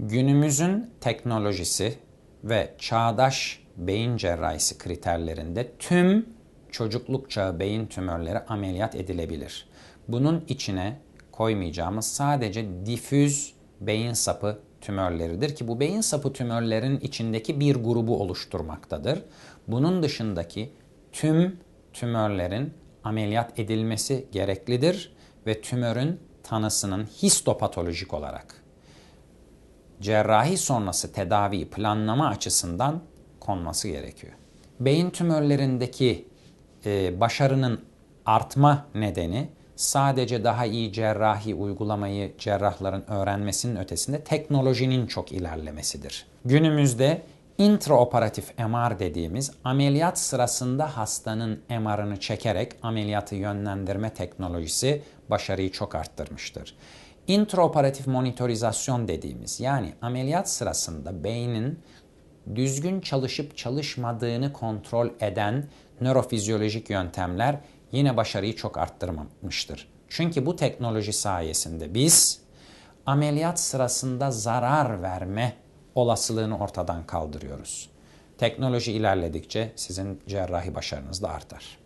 Günümüzün teknolojisi ve çağdaş beyin cerrahisi kriterlerinde tüm çocukluk çağı beyin tümörleri ameliyat edilebilir. Bunun içine koymayacağımız sadece difüz beyin sapı tümörleridir ki bu beyin sapı tümörlerin içindeki bir grubu oluşturmaktadır. Bunun dışındaki tüm tümörlerin ameliyat edilmesi gereklidir ve tümörün tanısının histopatolojik olarak cerrahi sonrası tedaviyi planlama açısından konması gerekiyor. Beyin tümörlerindeki e, başarının artma nedeni sadece daha iyi cerrahi uygulamayı cerrahların öğrenmesinin ötesinde teknolojinin çok ilerlemesidir. Günümüzde intraoperatif MR dediğimiz ameliyat sırasında hastanın MR'ını çekerek ameliyatı yönlendirme teknolojisi başarıyı çok arttırmıştır intraoperatif monitorizasyon dediğimiz yani ameliyat sırasında beynin düzgün çalışıp çalışmadığını kontrol eden nörofizyolojik yöntemler yine başarıyı çok arttırmamıştır. Çünkü bu teknoloji sayesinde biz ameliyat sırasında zarar verme olasılığını ortadan kaldırıyoruz. Teknoloji ilerledikçe sizin cerrahi başarınız da artar.